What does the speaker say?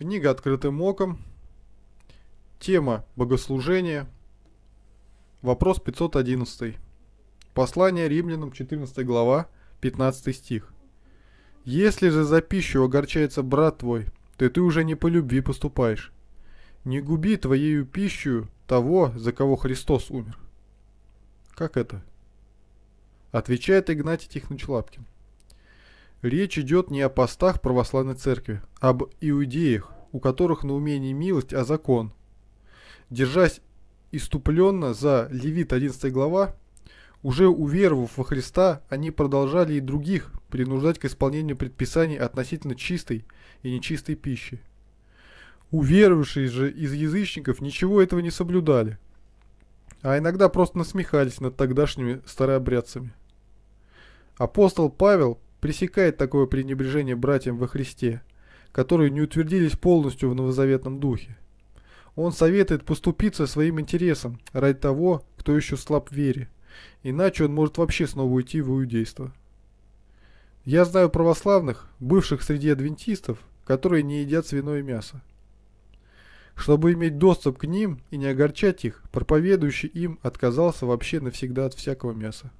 Книга «Открытым оком». Тема «Богослужение». Вопрос 511. Послание римлянам, 14 глава, 15 стих. «Если же за пищу огорчается брат твой, то ты уже не по любви поступаешь. Не губи твоею пищу того, за кого Христос умер». Как это? Отвечает Игнатий Тихонович Лапкин. Речь идет не о постах православной церкви, а об иудеях, у которых на уме не милость, а закон. Держась иступленно за Левит 11 глава, уже уверовав во Христа, они продолжали и других принуждать к исполнению предписаний относительно чистой и нечистой пищи. Уверовавшие же из язычников ничего этого не соблюдали, а иногда просто насмехались над тогдашними старообрядцами. Апостол Павел пресекает такое пренебрежение братьям во Христе, которые не утвердились полностью в новозаветном духе. Он советует поступиться своим интересам ради того, кто еще слаб в вере, иначе он может вообще снова уйти в иудейство. Я знаю православных, бывших среди адвентистов, которые не едят свиное мясо. Чтобы иметь доступ к ним и не огорчать их, проповедующий им отказался вообще навсегда от всякого мяса.